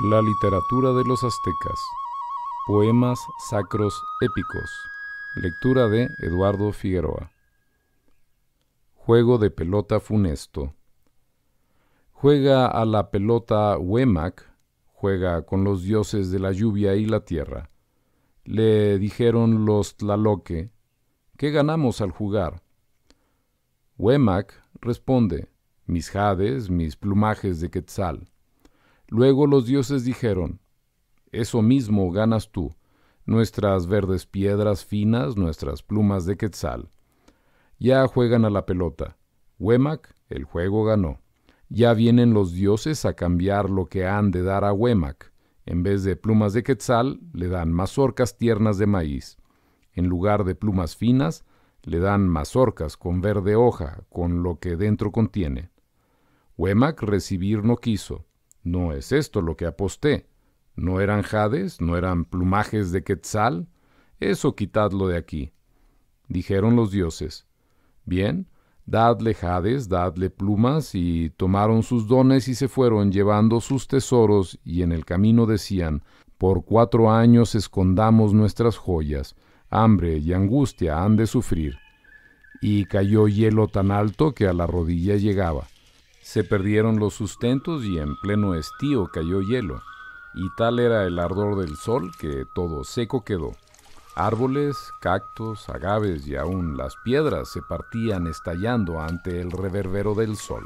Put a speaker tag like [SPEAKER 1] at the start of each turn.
[SPEAKER 1] La literatura de los aztecas. Poemas sacros épicos. Lectura de Eduardo Figueroa. Juego de pelota funesto. Juega a la pelota Huemac, juega con los dioses de la lluvia y la tierra. Le dijeron los Tlaloque, ¿qué ganamos al jugar? Huemac responde, mis jades, mis plumajes de quetzal. Luego los dioses dijeron, Eso mismo ganas tú, nuestras verdes piedras finas, nuestras plumas de quetzal. Ya juegan a la pelota. Huemac, el juego ganó. Ya vienen los dioses a cambiar lo que han de dar a Huemac. En vez de plumas de quetzal, le dan mazorcas tiernas de maíz. En lugar de plumas finas, le dan mazorcas con verde hoja, con lo que dentro contiene. Huemac recibir no quiso. No es esto lo que aposté. No eran jades, no eran plumajes de quetzal. Eso quitadlo de aquí. Dijeron los dioses. Bien, dadle jades, dadle plumas, y tomaron sus dones y se fueron llevando sus tesoros, y en el camino decían, por cuatro años escondamos nuestras joyas, hambre y angustia han de sufrir. Y cayó hielo tan alto que a la rodilla llegaba. Se perdieron los sustentos y en pleno estío cayó hielo, y tal era el ardor del sol que todo seco quedó. Árboles, cactos, agaves y aún las piedras se partían estallando ante el reverbero del sol.